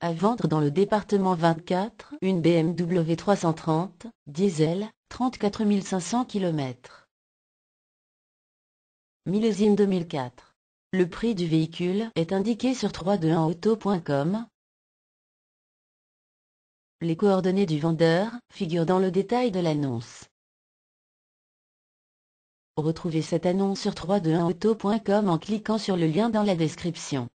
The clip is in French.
À vendre dans le département 24, une BMW 330, diesel, 34 500 km. Millésime 2004. Le prix du véhicule est indiqué sur 321auto.com. Les coordonnées du vendeur figurent dans le détail de l'annonce. Retrouvez cette annonce sur 321auto.com en cliquant sur le lien dans la description.